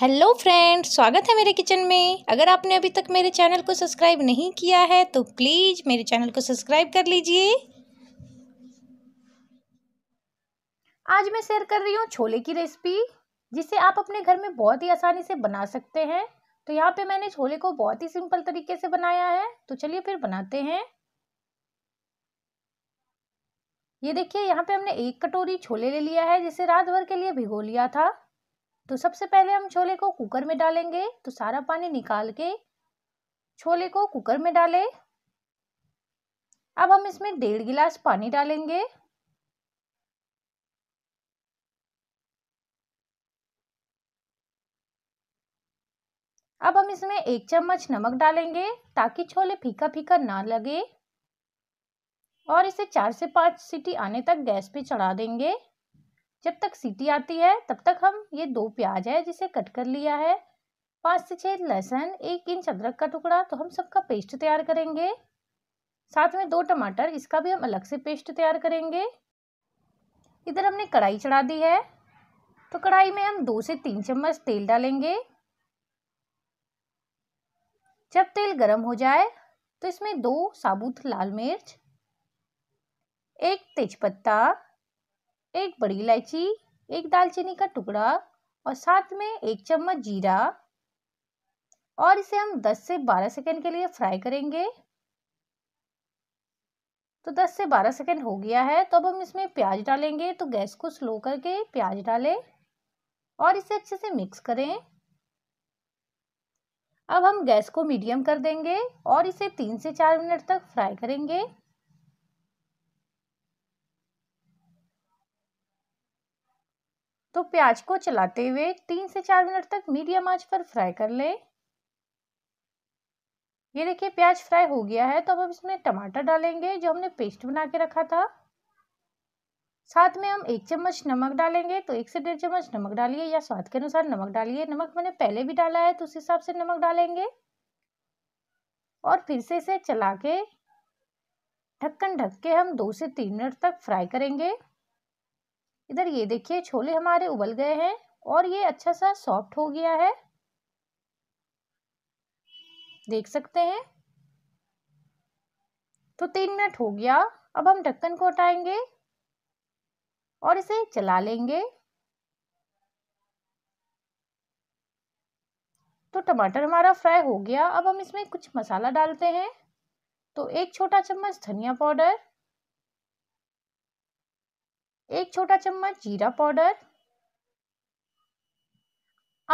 hello friends स्वागत है मेरे किचन में अगर आपने अभी तक मेरे चैनल को सब्सक्राइब नहीं किया है तो प्लीज़ मेरे चैनल को सब्सक्राइब कर लीजिए आज मैं शेयर कर रही हूँ छोले की रेसिपी जिसे आप अपने घर में बहुत ही आसानी से बना सकते हैं तो यहाँ पे मैंने छोले को बहुत ही सिंपल तरीके से बनाया है तो चलिए फिर बनाते हैं ये देखिए यहाँ पे हमने एक कटोरी छोले ले लिया है जिसे रात भर के लिए भिगो लिया था तो सबसे पहले हम छोले को कुकर में डालेंगे तो सारा पानी निकाल के छोले को कुकर में डालें अब हम इसमें डेढ़ गिलास पानी डालेंगे अब हम इसमें एक चम्मच नमक डालेंगे ताकि छोले फीका फीका ना लगे और इसे चार से पांच सीटी आने तक गैस पे चढ़ा देंगे जब तक सीटी आती है तब तक हम ये दो प्याज है जिसे कट कर लिया है पांच से छह लहसुन एक इंच अदरक का टुकड़ा तो हम सबका पेस्ट तैयार करेंगे साथ में दो टमाटर इसका भी हम अलग से पेस्ट तैयार करेंगे इधर हमने कढ़ाई चढ़ा दी है तो कढ़ाई में हम दो से तीन चम्मच तेल डालेंगे जब तेल गर्म हो जाए तो इसमें दो साबुत लाल मिर्च एक तेजपत्ता एक बड़ी इलायची एक दालचीनी का टुकड़ा और साथ में एक चम्मच जीरा और इसे हम 10 से 12 सेकंड के लिए फ्राई करेंगे तो 10 से 12 सेकंड हो गया है तो अब हम इसमें प्याज डालेंगे तो गैस को स्लो करके प्याज डालें और इसे अच्छे से मिक्स करें अब हम गैस को मीडियम कर देंगे और इसे तीन से चार मिनट तक फ्राई करेंगे तो प्याज को चलाते हुए तीन से चार मिनट तक मीडियम आंच पर फ्राई कर लें ये देखिए प्याज फ्राई हो गया है तो अब हम इसमें टमाटर डालेंगे जो हमने पेस्ट बना के रखा था साथ में हम एक चम्मच नमक डालेंगे तो एक से डेढ़ चम्मच नमक डालिए या स्वाद के अनुसार नमक डालिए नमक मैंने पहले भी डाला है तो उस हिसाब से नमक डालेंगे और फिर से इसे चला के ढक्कन ढक के हम दो से तीन मिनट तक फ्राई करेंगे इधर ये देखिए छोले हमारे उबल गए हैं और ये अच्छा सा सॉफ्ट हो गया है देख सकते हैं तो तीन मिनट हो गया अब हम ढक्कन को हटाएंगे और इसे चला लेंगे तो टमाटर हमारा फ्राई हो गया अब हम इसमें कुछ मसाला डालते हैं तो एक छोटा चम्मच धनिया पाउडर एक छोटा चम्मच जीरा पाउडर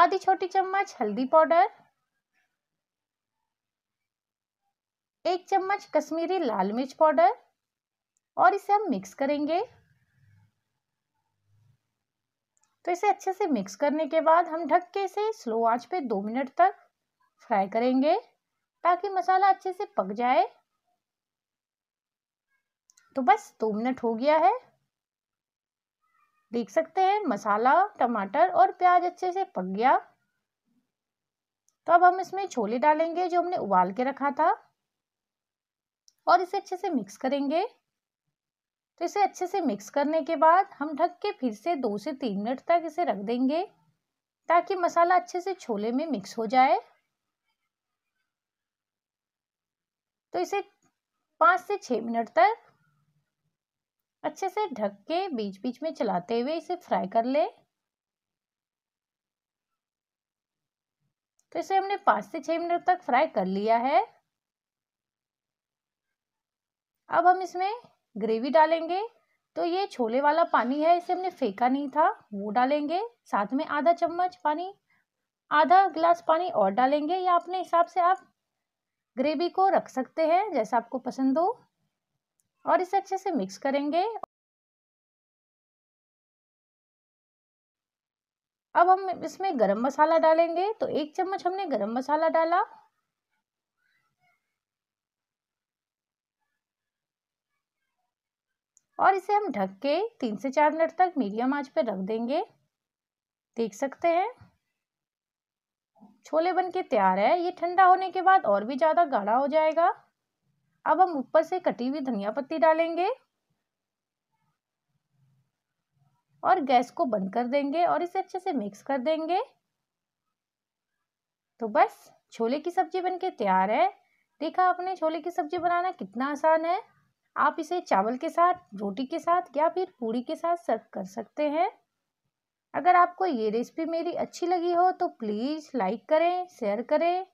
आधी छोटी चम्मच हल्दी पाउडर एक चम्मच कश्मीरी लाल मिर्च पाउडर और इसे हम मिक्स करेंगे तो इसे अच्छे से मिक्स करने के बाद हम ढक के इसे स्लो आंच पे दो मिनट तक फ्राई करेंगे ताकि मसाला अच्छे से पक जाए तो बस दो मिनट हो गया है देख सकते हैं मसाला टमाटर और प्याज अच्छे से पक गया तो अब हम इसमें छोले डालेंगे जो हमने उबाल के रखा था और इसे अच्छे से मिक्स करेंगे तो इसे अच्छे से मिक्स करने के बाद हम ढक के फिर से दो से तीन मिनट तक इसे रख देंगे ताकि मसाला अच्छे से छोले में मिक्स हो जाए तो इसे पाँच से छः मिनट तक अच्छे से ढक के बीच बीच में चलाते हुए इसे फ्राई कर ले तो इसे हमने पांच से छह मिनट तक फ्राई कर लिया है अब हम इसमें ग्रेवी डालेंगे तो ये छोले वाला पानी है इसे हमने फेंका नहीं था वो डालेंगे साथ में आधा चम्मच पानी आधा गिलास पानी और डालेंगे या अपने हिसाब से आप ग्रेवी को रख सकते हैं जैसा आपको पसंद हो और इसे अच्छे से मिक्स करेंगे अब हम इसमें गरम मसाला डालेंगे तो एक चम्मच हमने गरम मसाला डाला और इसे हम ढक के तीन से चार मिनट तक मीडियम आंच पर रख देंगे देख सकते हैं छोले बन के तैयार है ये ठंडा होने के बाद और भी ज़्यादा गाढ़ा हो जाएगा अब हम ऊपर से कटी हुई धनिया पत्ती डालेंगे और गैस को बंद कर देंगे और इसे अच्छे से मिक्स कर देंगे तो बस छोले की सब्जी बनके तैयार है देखा आपने छोले की सब्जी बनाना कितना आसान है आप इसे चावल के साथ रोटी के साथ या फिर पूड़ी के साथ सर्व कर सकते हैं अगर आपको ये रेसिपी मेरी अच्छी लगी हो तो प्लीज़ लाइक करें शेयर करें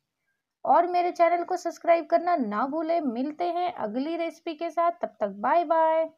और मेरे चैनल को सब्सक्राइब करना ना भूलें मिलते हैं अगली रेसिपी के साथ तब तक बाय बाय